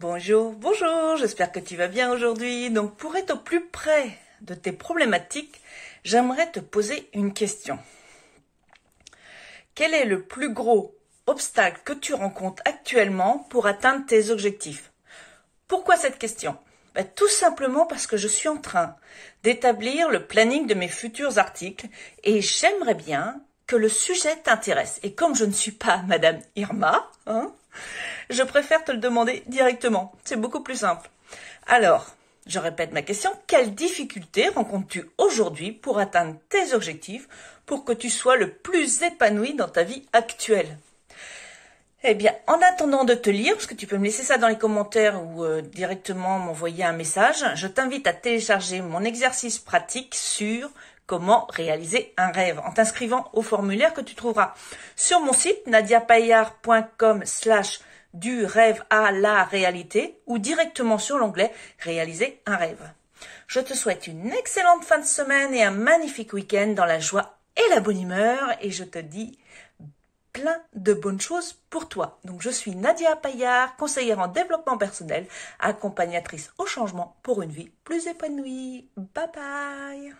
Bonjour, bonjour, j'espère que tu vas bien aujourd'hui. Donc pour être au plus près de tes problématiques, j'aimerais te poser une question. Quel est le plus gros obstacle que tu rencontres actuellement pour atteindre tes objectifs Pourquoi cette question bah, Tout simplement parce que je suis en train d'établir le planning de mes futurs articles et j'aimerais bien que le sujet t'intéresse. Et comme je ne suis pas Madame Irma, hein, je préfère te le demander directement. C'est beaucoup plus simple. Alors, je répète ma question. Quelles difficultés rencontres-tu aujourd'hui pour atteindre tes objectifs pour que tu sois le plus épanoui dans ta vie actuelle eh bien, en attendant de te lire, parce que tu peux me laisser ça dans les commentaires ou euh, directement m'envoyer un message, je t'invite à télécharger mon exercice pratique sur comment réaliser un rêve en t'inscrivant au formulaire que tu trouveras sur mon site nadiapaillard.com slash du rêve à la réalité ou directement sur l'onglet réaliser un rêve. Je te souhaite une excellente fin de semaine et un magnifique week-end dans la joie et la bonne humeur et je te dis plein de bonnes choses pour toi. Donc je suis Nadia Payard, conseillère en développement personnel, accompagnatrice au changement pour une vie plus épanouie. Bye bye